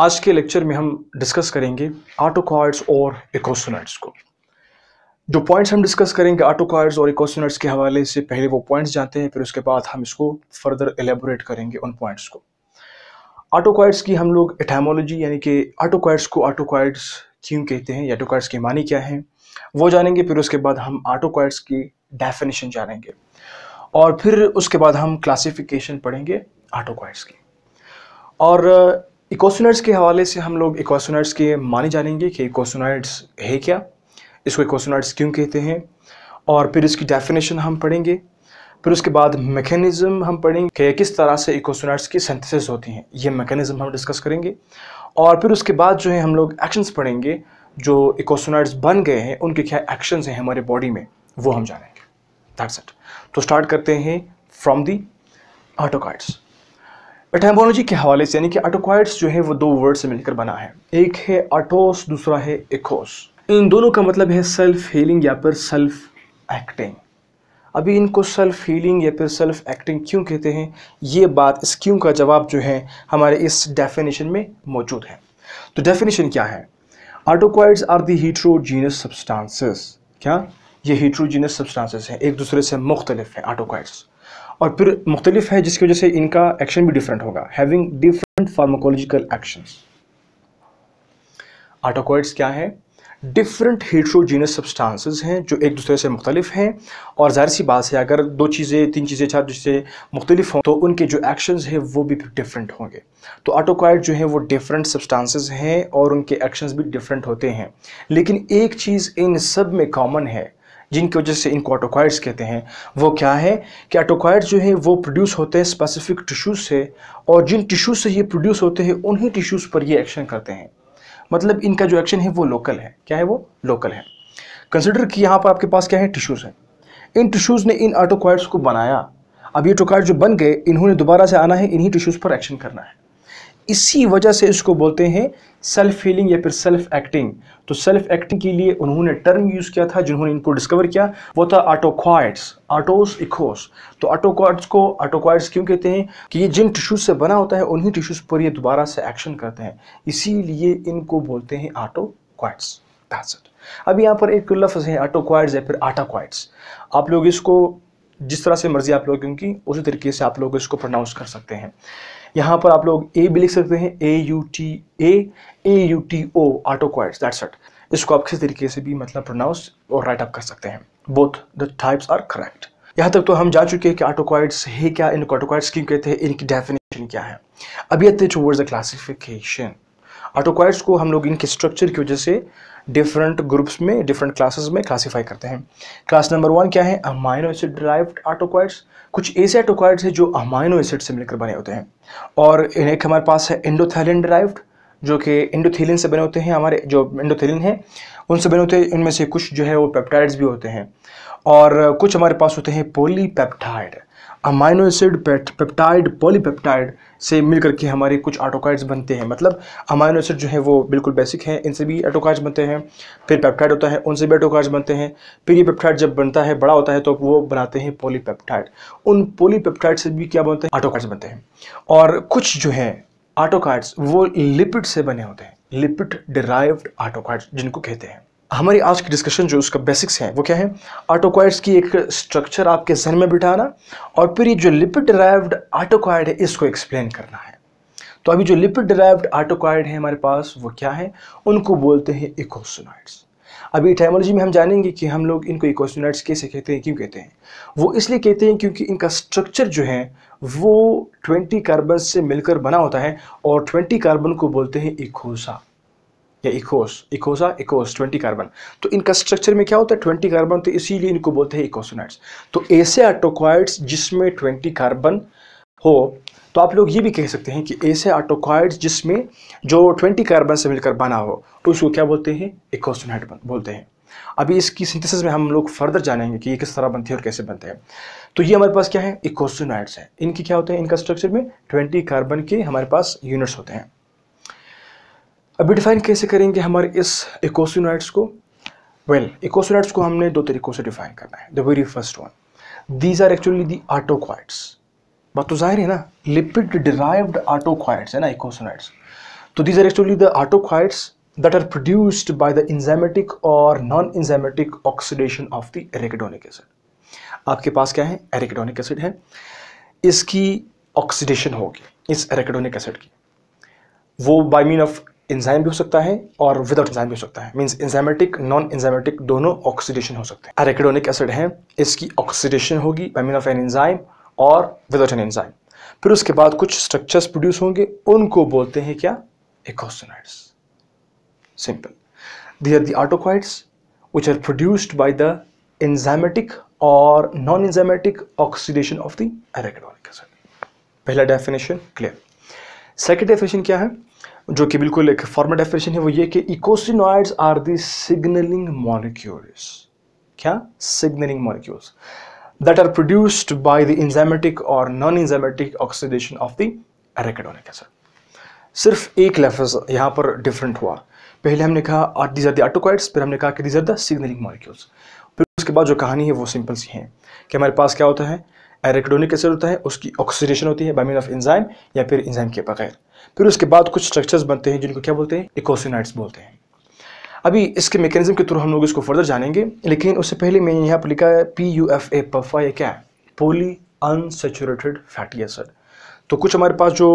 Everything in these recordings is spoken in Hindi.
आज के लेक्चर में हम डिस्कस करेंगे आटोकॉर्ड्स और इकोसोनाइट्स को जो पॉइंट्स हम डिस्कस करेंगे आटोकॉर्ड्स और इकोसोनाइट्स के हवाले से पहले वो पॉइंट्स जानते हैं फिर उसके बाद हम इसको फर्दर एलेबोरेट करेंगे उन पॉइंट्स को आटोकॉर्ड्स की हम लोग एटामोलॉजी यानी कि आटोकॉर्ड्स को आटोकॉर्ड्स क्यों कहते हैं या के मानी क्या हैं वो जानेंगे फिर उसके बाद हम आटोकॉर्ड्स की डेफिनेशन जानेंगे और फिर उसके बाद हम क्लासिफिकेशन पढ़ेंगे आटोकॉर्ड्स की और इकोसोनाइट्स के हवाले से हम लोग इकोसोनाइड्स के माने जानेंगे कि इकोसोनाइट्स है क्या इसको इकोसोनाइट्स क्यों कहते हैं और फिर इसकी डेफिनेशन हम पढ़ेंगे फिर उसके बाद मैकेनिज़्म हम पढ़ेंगे कि किस तरह से इकोसोनाइट्स की सिंथेसिस होती हैं ये मैकेनिज़्म हम डिस्कस करेंगे और फिर उसके बाद जो है हम लोग एक्शंस पढ़ेंगे जो इकोसोनाइट्स बन गए हैं उनके क्या एक्शंस हैं हमारे बॉडी में वो हम जानेंगे दैट्स इट तो स्टार्ट करते हैं फ्रॉम दी ऑटोकार्ड्स एटम्पोलॉजी के हवाले से यानी कि ऑटोक्वाइड्स जो है वो दो वर्ड से मिलकर बना है एक है ऑटोस दूसरा है एकोस इन दोनों का मतलब है सेल्फ हीलिंग या फिर सेल्फ एक्टिंग अभी इनको सेल्फ हीलिंग या फिर सेल्फ एक्टिंग क्यों कहते हैं ये बात इस क्यों का जवाब जो है हमारे इस डेफिनेशन में मौजूद है तो डेफिनेशन क्या है ऑटोक्वाइड्स आर दी हीट्रोजीनस सब्सटांसेस क्या ये हीट्रोजीनस सब्सटांसिस हैं एक दूसरे से मुख्तलिफ हैं ऑटोक्वाइड्स और फिर मुख्तलिफ है जिसकी वजह से इनका एक्शन भी डिफरेंट होगा having different pharmacological actions autacoids क्या है डिफरेंट हीट्रोजीनस सब्सटेंसेस हैं जो एक दूसरे से मुख्तलिफ हैं और ज़ाहिर सी बात है अगर दो चीज़ें तीन चीज़ें चार चीज़ें मुख्तलिफ हों तो उनके जो एक्शंस हैं वो भी डिफरेंट होंगे तो ऑटोकॉइड जो हैं वो डिफरेंट सब्सटेंसेस हैं और उनके एक्शंस भी डिफरेंट होते हैं लेकिन एक चीज़ इन सब में कॉमन है जिनकी वजह से इनको ऑटोक्वाइड्स कहते हैं वो क्या है कि ऑटोक्वाइड्स जो है वो प्रोड्यूस होते हैं स्पेसिफिक टिश्यूज से और जिन टिश्यूज से ये प्रोड्यूस होते हैं उन्हीं टिश्यूज़ पर ये एक्शन करते हैं मतलब इनका जो एक्शन है वो लोकल है क्या है वो लोकल है कंसिडर कि यहाँ पर आपके पास क्या है टिश्यूज़ हैं इन टिश्यूज़ ने इन ऑटोक्वाइड्स को बनाया अब ये ऑटोक्वाइड जो बन गए इन्होंने दोबारा से आना है इन्हीं टिश्यूज़ पर एक्शन करना है इसी वजह से इसको बोलते हैं सेल्फ फीलिंग या फिर सेल्फ एक्टिंग तो सेल्फ एक्टिंग के लिए उन्होंने टर्म यूज़ किया था जिन्होंने इनको डिस्कवर किया वो था आटोक्वाइट्स आटोस इकोस तो आटोक्वाइट्स को आटोक्वाइड्स क्यों कहते हैं कि ये जिन टिश्यूज से बना होता है उन्हीं टिश्यूज पर ये दोबारा से एक्शन करते हैं इसीलिए इनको बोलते हैं आटोक्वाइट्स अब यहाँ पर एक लफ्ज़ है आटोक्वाइड्स या फिर आटाक्वाइट्स आप लोग इसको जिस तरह से मर्जी आप लोगों की उसी तरीके से आप लोग इसको प्रोनाउंस कर सकते हैं यहाँ पर आप लोग ए भी लिख सकते हैं A U T A A U T O quite that's it इसको आप किसी तरीके से भी मतलब प्रोनाउंस और राइट अप कर सकते हैं both the types are correct यहाँ तक तो हम जा चुके हैं कि आटोक्वाइड्स है क्या इनको आटोक्वाइड्स क्यों कहते हैं इनकी डेफिनेशन क्या है अभी ये थे टूवर्ड्स द क्लासिफिकेशन ऑटोक्वाइड्स को हम लोग इनके स्ट्रक्चर की वजह से डिफरेंट ग्रुप्स में डिफरेंट क्लासेस में क्लासीफाई करते हैं क्लास नंबर वन क्या है अमाइनो एसिड डिराइव्ड ऑटोक्वाइड्स कुछ ऐसे ऑटोक्वाइड्स हैं जो अमाइनो एसिड से मिलकर बने होते हैं और एक हमारे पास है इंडोथेलिन ड्राइव्ड जो कि इंडोथेलिन से बने होते हैं हमारे जो इंडोथेलिन है उनसे बने होते हैं उनमें से कुछ जो है वो पेप्टाइड्स भी होते हैं और कुछ हमारे पास होते हैं polypeptide amino acid peptide polypeptide से मिलकर के हमारे कुछ ऑटोकाइड्स बनते हैं मतलब अमाइनो एसिड जो है वो बिल्कुल बेसिक है इनसे भी ऑटोकाइड्स बनते हैं फिर पेप्टाइड होता है उनसे भी ऑटोकाइड्स बनते हैं फिर ये पेप्टाइड जब बनता है बड़ा होता है तो वो बनाते हैं पॉलीपेप्टाइड उन पॉलीपेप्टाइड से भी क्या बनते हैं ऑटोकाइड्स बनते हैं और कुछ जो है ऑटोकाइड्स वो लिपिड से बने होते हैं लिपिड डिराइव्ड ऑटोकाइड्स जिनको कहते हैं हमारी आज की डिस्कशन जो उसका बेसिक्स हैं वो क्या है आटोक्वाइड्स की एक स्ट्रक्चर आपके जहन में बिठाना और फिर ये जो लिपिड डिराइव्ड आटोक्वाइड है इसको एक्सप्लेन करना है तो अभी जो लिपिड डिराइव्ड आटोक्वाइड है हमारे पास वो क्या है उनको बोलते हैं इकोसोनाइड्स अभी टाइमोलॉजी में हम जानेंगे कि हम लोग इनको इकोसोनाइड्स कैसे कहते हैं क्यों कहते हैं वो इसलिए कहते हैं क्योंकि इनका स्ट्रक्चर जो है वो ट्वेंटी कार्बन से मिलकर बना होता है और ट्वेंटी कार्बन को बोलते हैं इकोसा या eicos eicosa eicos twenty carbon तो इनका स्ट्रक्चर में क्या होता है ट्वेंटी कार्बन तो इसीलिए इनको बोलते हैं इकोसोनाइट्स तो ऐसे आटोक्वाइड्स जिसमें ट्वेंटी कार्बन हो तो आप लोग ये भी कह सकते हैं कि ऐसे आटोक्वाइड्स जिसमें जो ट्वेंटी कार्बन से मिलकर बना हो तो उसको क्या बोलते हैं इकोसोनाइट बोलते हैं अभी इसकी सिंथेसिस में हम लोग फर्दर जानेंगे कि ये किस तरह बनते हैं और कैसे बनते हैं तो ये हमारे पास क्या है इकोसोनाइट्स हैं इनकी क्या होते हैं इनका स्ट्रक्चर में ट्वेंटी कार्बन के हमारे पास यूनिट्स होते हैं अभी डिफाइन कैसे करेंगे हमारे इस इकोसिनाइट्स को वेल well, इकोसिनाइट्स को हमने दो तरीक़ों से डिफाइन करना है the very first one these are actually the autacoids बात तो जाहिर है ना लिपिड डिराइव्ड आटोक्वाइट्स है ना इकोसिनाइट्स तो these are actually the autacoids that are produced by the enzymatic और non enzymatic oxidation of the arachidonic acid आपके पास क्या है एरेकेडोनिक एसिड है इसकी ऑक्सीडेशन होगी इस एरेकेडोनिक एसिड की वो बाय मीन ऑफ इंजाइम भी हो सकता है और विदाउट इंजाइम भी हो सकता है मीन्स इंजाइमेटिक नॉन इंजाइमेटिक दोनों ऑक्सीडेशन हो सकते हैं अरेकेडोनिक एसिड है इसकी ऑक्सीडेशन होगी पेमिन ऑफ एन इंजाइम और विदाउट एन इंजाइम फिर उसके बाद कुछ स्ट्रक्चर्स प्रोड्यूस होंगे उनको बोलते हैं क्या eicosanoids simple they are the which are produced by the enzymatic और non enzymatic oxidation of the the acid पहला डेफिनेशन क्लियर सेकेंड डेफिनेशन क्या है? जो कि बिल्कुल एक फॉर्मल डेफिनेशन है वो ये कि eicosanoids are the signalling molecules क्या signalling molecules that are produced by the enzymatic और non enzymatic oxidation of the arachidonic acid सिर्फ एक लफ्ज यहाँ पर डिफरेंट हुआ पहले हमने कहा दीज आर द फिर हमने कहा कि these are the signalling molecules फिर उसके बाद जो कहानी है वो सिंपल सी है कि हमारे पास क्या होता है एरेक्डोनिक एसिड होता है उसकी ऑक्सीडेशन होती है बाइमिन ऑफ इंजाइम या फिर इंजाइम के बगैर फिर उसके बाद कुछ स्ट्रक्चर्स बनते हैं जिनको क्या बोलते हैं इकोसिनाइट्स बोलते हैं अभी इसके मेकेनिज्म के थ्रू हम लोग इसको फर्दर जानेंगे लेकिन उससे पहले मैंने यहाँ पर लिखा है P U F A PUFA ये क्या है पोली अनसेचुरेटेड फैटी एसिड तो कुछ हमारे पास जो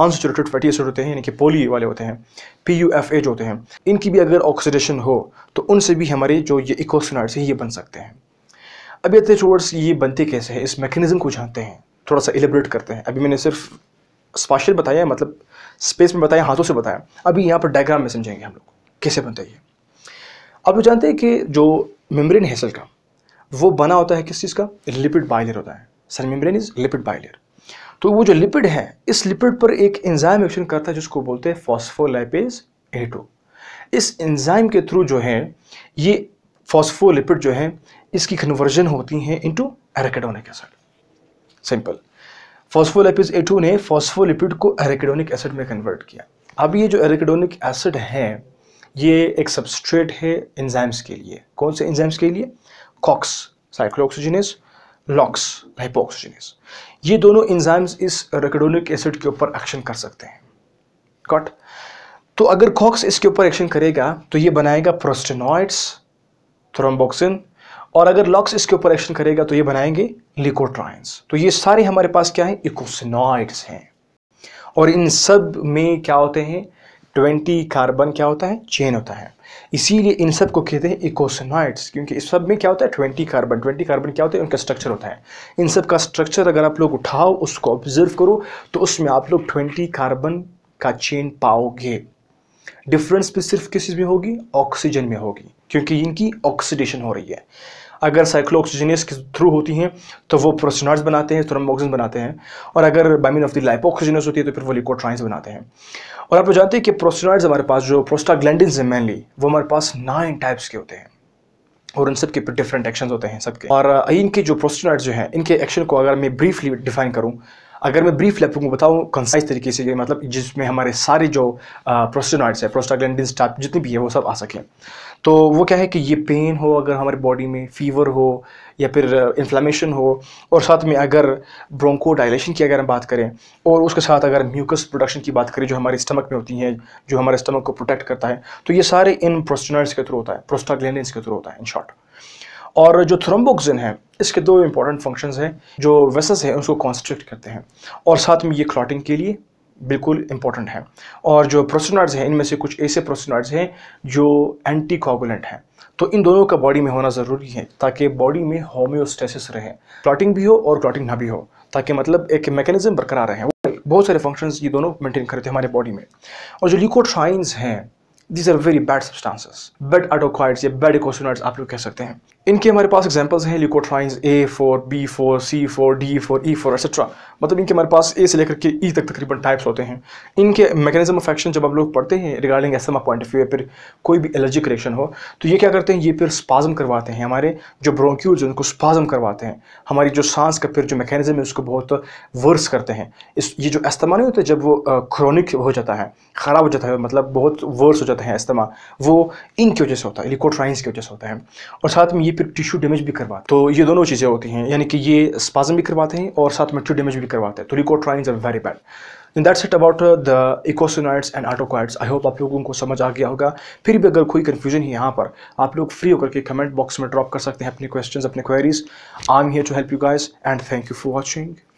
अनसेचुरेटेड फैटी एसिड होते हैं यानी कि पोली वाले होते हैं पी यू एफ ए जो होते हैं इनकी भी अगर ऑक्सीडेशन हो तो उनसे भी हमारे जो ये इकोसिनाइट्स हैं ये बन सकते हैं अब ये तेज वर्ड्स ये बनते कैसे हैं इस मैकेनिज़्म को जानते हैं थोड़ा सा एलिब्रेट करते हैं अभी मैंने सिर्फ स्पाशल बताया मतलब स्पेस में बताया हाथों से बताया अभी यहाँ पर डायग्राम में समझेंगे हम लोग कैसे बनता है ये आप लोग जानते हैं कि जो मेम्ब्रेन है सेल का वो बना होता है किस चीज़ का लिपिड बाइलेयर होता है sir membrane is lipid bilayer तो वो जो लिपिड है इस लिपिड पर एक एंजाइम एक्शन करता है जिसको बोलते हैं फॉस्फोलाइपेज ए इस एंजाइम के थ्रू जो है ये फॉस्फोलिपिड जो है इसकी कन्वर्जन होती हैं into arachidonic acid simple phospholipase A ने फॉस्फोलिपिड को एरेकेडोनिक एसिड में कन्वर्ट किया अब ये जो एरेकेडोनिक एसिड है ये एक सबस्ट्रेट है एंजाइम्स के लिए कौन से एंजाइम्स के लिए कॉक्स साइक्लोऑक्सीजनेस लॉक्स लाइपोऑक्सीजनेस ये दोनों एंजाइम्स इस एरेकेडोनिक एसिड के ऊपर एक्शन कर सकते हैं कॉट तो अगर कॉक्स इसके ऊपर एक्शन करेगा तो ये बनाएगा प्रोस्टेनॉइड्स थ्रोम्बोक्सिन और अगर लॉक्स इसके ऊपर एक्शन करेगा तो ये बनाएंगे लिकोट्राइंस तो ये सारे हमारे पास क्या है इकोसिनॉइड्स हैं और इन सब में क्या होते हैं ट्वेंटी कार्बन क्या होता है चेन होता है इसीलिए इन सब को कहते हैं इकोसिनॉइड्स क्योंकि इस सब में क्या होता है ट्वेंटी कार्बन ट्वेंटी कार्बन क्या होता है उनका स्ट्रक्चर होता है इन सब का स्ट्रक्चर अगर आप लोग उठाओ उसको ऑब्जर्व करो तो उसमें आप लोग ट्वेंटी कार्बन का चेन पाओगे डिफरेंस भी सिर्फ किस चीज़ में होगी ऑक्सीजन में होगी क्योंकि इनकी ऑक्सीडेशन हो रही है अगर साइक्लोऑक्सीजनेस के थ्रू होती हैं तो वो प्रोसिनार्स बनाते हैं थ्रोमोक्सिन बनाते हैं और अगर बामिन ऑफ द ऑक्सीजनस होती है तो फिर वो लिकोट्राइंस बनाते हैं और आप जानते हैं कि प्रोसिनार्स हमारे पास जो प्रोस्टाग्लैंडिन है मेनली वो हमारे पास नाइन टाइप्स के होते हैं और उन सब के डिफरेंट एक्शन होते हैं सबके और इनके जो प्रोस्टिनाइट जो हैं इनके एक्शन को अगर मैं ब्रीफली डिफाइन करूँ अगर मैं ब्रीफ लैपटॉप को बताऊँ कंसाइज तरीके से मतलब जिसमें हमारे सारे जो प्रोस्टेनॉइड्स है प्रोस्टाग्लैंडिन टाइप जितनी भी है वो सब आ सकें तो वो क्या है कि ये पेन हो अगर हमारे बॉडी में फीवर हो या फिर इन्फ्लामेशन हो और साथ में अगर ब्रोंको डायलेशन की अगर हम बात करें और उसके साथ अगर म्यूकस प्रोडक्शन की बात करें जो हमारे स्टमक में होती हैं जो हमारे स्टमक को प्रोटेक्ट करता है तो ये सारे इन प्रोस्टेनॉइड्स के थ्रू होता है प्रोस्टाग्लैंडिन के थ्रू होता है इन शॉर्ट और जो थ्रोम्बोक्सिन है इसके दो इंपॉर्टेंट फंक्शंस हैं जो वेसल्स हैं उसको कॉन्स्ट्रिक्ट करते हैं और साथ में ये क्लॉटिंग के लिए बिल्कुल इंपॉर्टेंट है और जो प्रोसिनार्ड्स हैं इनमें से कुछ ऐसे प्रोसिनार्ड्स हैं जो एंटी हैं तो इन दोनों का बॉडी में होना ज़रूरी है ताकि बॉडी में होम्योस्टेसिस रहे क्लॉटिंग भी हो और क्लॉटिंग ना भी हो ताकि मतलब एक मैकेनिज्म बरकरार रहे बहुत सारे फंक्शंस ये दोनों मेंटेन करते हैं हमारे बॉडी में और जो लिकोट्राइन्स हैं these are very bad substances bad autacoids या बेड इकोसोनाइड्स आप लोग कह सकते हैं इनके हमारे पास एग्जाम्पल्स हैं leukotrienes A four B four C four D four E four etcetera मतलब इनके हमारे पास ए से लेकर के ई e तक तकरीबन टाइप्स होते हैं इनके मैकेनिज्म ऑफ एक्शन जब हम लोग पढ़ते हैं regarding a point of view या फिर कोई भी एलर्जिक रिएक्शन हो तो ये क्या करते हैं ये फिर स्पाजम करवाते हैं हमारे जो ब्रोंक्यूल्स उनको स्पाजम करवाते हैं हमारी जो सांस का फिर जो मैकेनिज्म है उसको बहुत वर्स करते हैं इस ये जो इस्तेमाल नहीं होता जब वो क्रोनिक हो जाता है ख़राब हो जाता है मतलब बहुत वर्स हो जाता है होता है अस्थमा वो इनकी वजह से होता है लिकोट्राइंस की वजह से होता है और साथ में ये फिर टिश्यू डैमेज भी करवाते तो ये दोनों चीज़ें होती हैं यानी कि ये स्पाजम भी करवाते हैं और साथ में टिश्यू डैमेज भी करवाते हैं तो leukotrienes are very bad and that's it about the eicosanoids and autacoids I hope आप लोगों को समझ आ गया होगा फिर भी अगर कोई कन्फ्यूजन है यहाँ पर आप लोग फ्री होकर के कमेंट बॉक्स में ड्रॉप कर सकते हैं अपने क्वेश्चन अपने queries I am here to help you guys and thank you for watching